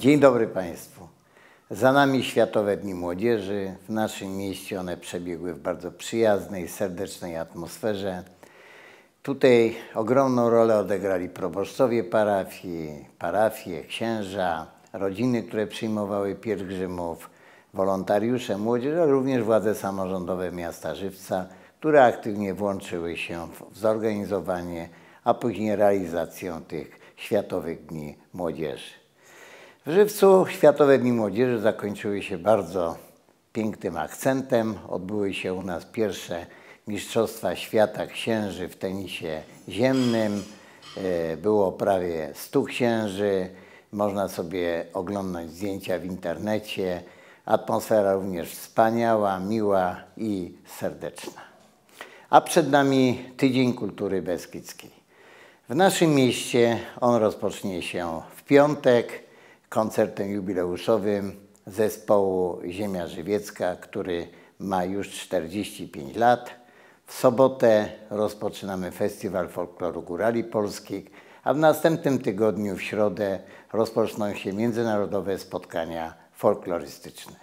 Dzień dobry Państwu. Za nami Światowe Dni Młodzieży. W naszym mieście one przebiegły w bardzo przyjaznej, serdecznej atmosferze. Tutaj ogromną rolę odegrali proboszczowie parafii, parafie, księża, rodziny, które przyjmowały pielgrzymów, wolontariusze młodzież, ale również władze samorządowe miasta Żywca, które aktywnie włączyły się w zorganizowanie, a później realizację tych Światowych Dni Młodzieży. W Żywcu Światowe Dni Młodzieży zakończyły się bardzo pięknym akcentem. Odbyły się u nas pierwsze Mistrzostwa Świata Księży w tenisie ziemnym. E, było prawie 100 księży. Można sobie oglądać zdjęcia w internecie. Atmosfera również wspaniała, miła i serdeczna. A przed nami Tydzień Kultury Beskidzkiej. W naszym mieście on rozpocznie się w piątek koncertem jubileuszowym zespołu Ziemia Żywiecka, który ma już 45 lat. W sobotę rozpoczynamy Festiwal Folkloru Górali Polskich, a w następnym tygodniu, w środę, rozpoczną się międzynarodowe spotkania folklorystyczne.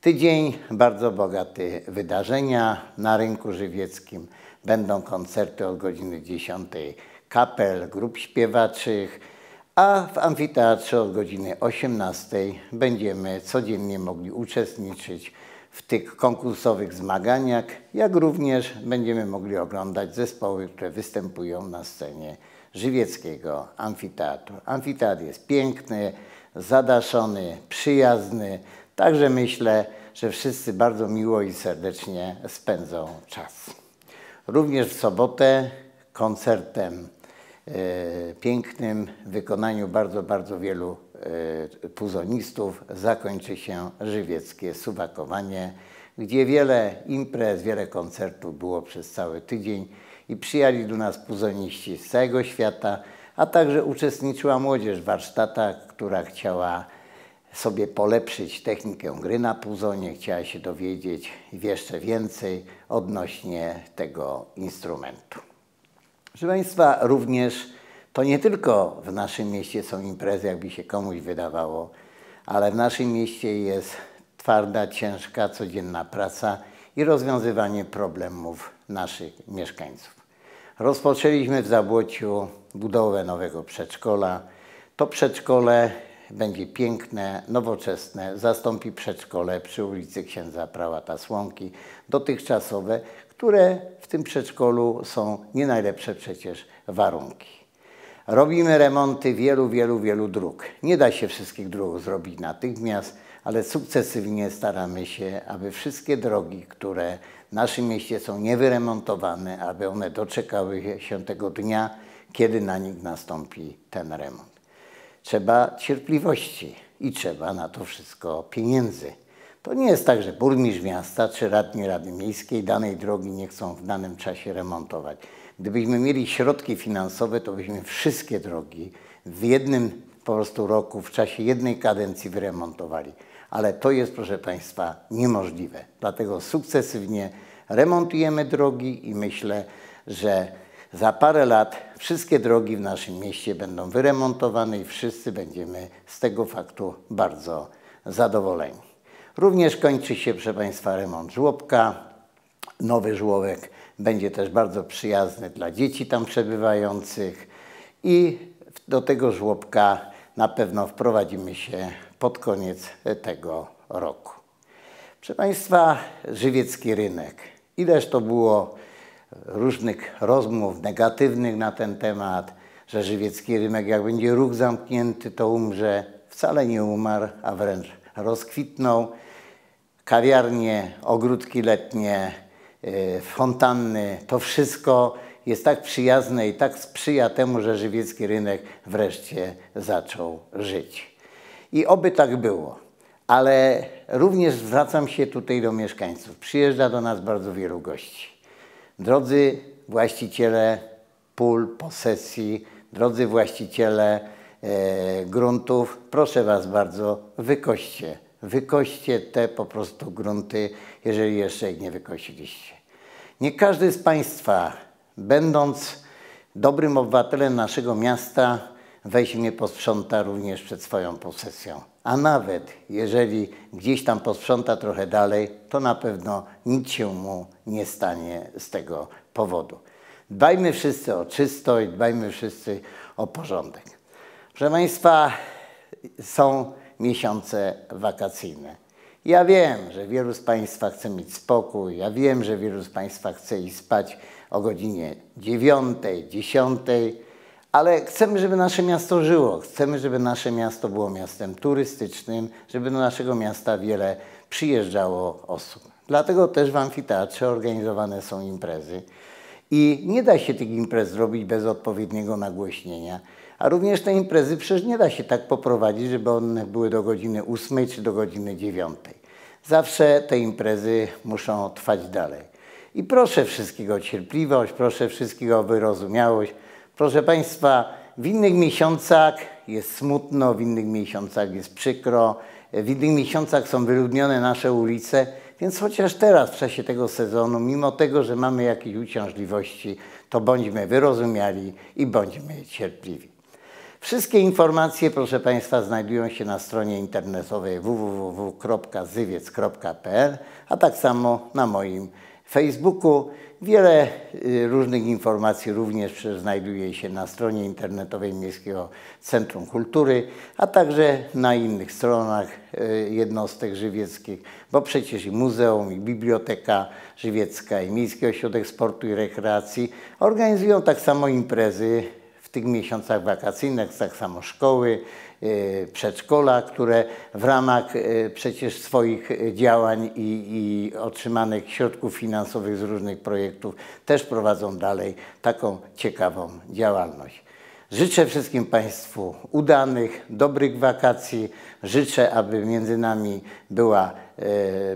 Tydzień bardzo bogaty wydarzenia na rynku żywieckim. Będą koncerty od godziny 10 kapel, grup śpiewaczych, a w amfiteatrze od godziny 18 będziemy codziennie mogli uczestniczyć w tych konkursowych zmaganiach, jak również będziemy mogli oglądać zespoły, które występują na scenie żywieckiego amfiteatru. Amfiteatr jest piękny, zadaszony, przyjazny, także myślę, że wszyscy bardzo miło i serdecznie spędzą czas. Również w sobotę koncertem E, pięknym wykonaniu bardzo, bardzo wielu e, puzonistów zakończy się żywieckie suwakowanie, gdzie wiele imprez, wiele koncertów było przez cały tydzień i przyjali do nas puzoniści z całego świata, a także uczestniczyła młodzież w warsztatach, która chciała sobie polepszyć technikę gry na puzonie, chciała się dowiedzieć jeszcze więcej odnośnie tego instrumentu. Proszę Państwa, również to nie tylko w naszym mieście są imprezy, jakby się komuś wydawało, ale w naszym mieście jest twarda, ciężka, codzienna praca i rozwiązywanie problemów naszych mieszkańców. Rozpoczęliśmy w Zabłociu budowę nowego przedszkola. To przedszkole będzie piękne, nowoczesne, zastąpi przedszkole przy ulicy Księdza Prałata Słonki, dotychczasowe, które w tym przedszkolu są nie najlepsze przecież warunki. Robimy remonty wielu, wielu, wielu dróg. Nie da się wszystkich dróg zrobić natychmiast, ale sukcesywnie staramy się, aby wszystkie drogi, które w naszym mieście są niewyremontowane, aby one doczekały się tego dnia, kiedy na nich nastąpi ten remont trzeba cierpliwości i trzeba na to wszystko pieniędzy. To nie jest tak, że burmistrz miasta czy radni Rady Miejskiej danej drogi nie chcą w danym czasie remontować. Gdybyśmy mieli środki finansowe, to byśmy wszystkie drogi w jednym po prostu roku, w czasie jednej kadencji wyremontowali. Ale to jest, proszę Państwa, niemożliwe. Dlatego sukcesywnie remontujemy drogi i myślę, że za parę lat wszystkie drogi w naszym mieście będą wyremontowane i wszyscy będziemy z tego faktu bardzo zadowoleni. Również kończy się, proszę Państwa, remont żłobka. Nowy żłobek będzie też bardzo przyjazny dla dzieci tam przebywających i do tego żłobka na pewno wprowadzimy się pod koniec tego roku. Proszę Państwa, żywiecki rynek. Ileż to było różnych rozmów negatywnych na ten temat, że żywiecki rynek, jak będzie ruch zamknięty, to umrze. Wcale nie umarł, a wręcz rozkwitnął. Kawiarnie, ogródki letnie, y, fontanny, to wszystko jest tak przyjazne i tak sprzyja temu, że żywiecki rynek wreszcie zaczął żyć. I oby tak było. Ale również zwracam się tutaj do mieszkańców. Przyjeżdża do nas bardzo wielu gości. Drodzy właściciele pól, posesji, drodzy właściciele e, gruntów, proszę Was bardzo, wykoście. Wykoście te po prostu grunty, jeżeli jeszcze ich nie wykosiliście. Nie każdy z Państwa, będąc dobrym obywatelem naszego miasta, weźmie posprząta również przed swoją posesją. A nawet jeżeli gdzieś tam posprząta trochę dalej, to na pewno nic się mu nie stanie z tego powodu. Dbajmy wszyscy o czystość, dbajmy wszyscy o porządek. Proszę Państwa, są miesiące wakacyjne. Ja wiem, że wielu z Państwa chce mieć spokój, ja wiem, że wielu z Państwa chce iść spać o godzinie 9, 10, ale chcemy, żeby nasze miasto żyło. Chcemy, żeby nasze miasto było miastem turystycznym, żeby do naszego miasta wiele przyjeżdżało osób. Dlatego też w amfiteatrze organizowane są imprezy. I nie da się tych imprez zrobić bez odpowiedniego nagłośnienia. A również te imprezy przecież nie da się tak poprowadzić, żeby one były do godziny 8 czy do godziny 9. Zawsze te imprezy muszą trwać dalej. I proszę wszystkiego o cierpliwość, proszę wszystkiego o wyrozumiałość. Proszę Państwa, w innych miesiącach jest smutno, w innych miesiącach jest przykro, w innych miesiącach są wyludnione nasze ulice, więc chociaż teraz w czasie tego sezonu, mimo tego, że mamy jakieś uciążliwości, to bądźmy wyrozumiali i bądźmy cierpliwi. Wszystkie informacje, proszę Państwa, znajdują się na stronie internetowej www.zywiec.pl, a tak samo na moim Facebooku. Wiele y, różnych informacji również znajduje się na stronie internetowej Miejskiego Centrum Kultury, a także na innych stronach y, jednostek żywieckich, bo przecież i muzeum, i biblioteka żywiecka, i Miejski Ośrodek Sportu i Rekreacji organizują tak samo imprezy tych miesiącach wakacyjnych, tak samo szkoły, e, przedszkola, które w ramach e, przecież swoich e, działań i, i, otrzymanych środków finansowych z różnych projektów też prowadzą dalej taką ciekawą działalność. Życzę wszystkim Państwu udanych, dobrych wakacji. Życzę, aby między nami była,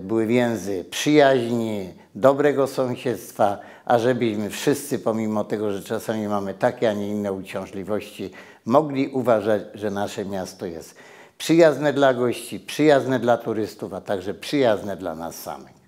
były więzy przyjaźni, dobrego sąsiedztwa, a żebyśmy wszyscy, pomimo tego, że czasami mamy takie, a nie inne uciążliwości, mogli uważać, że nasze miasto jest przyjazne dla gości, przyjazne dla turystów, a także przyjazne dla nas samych.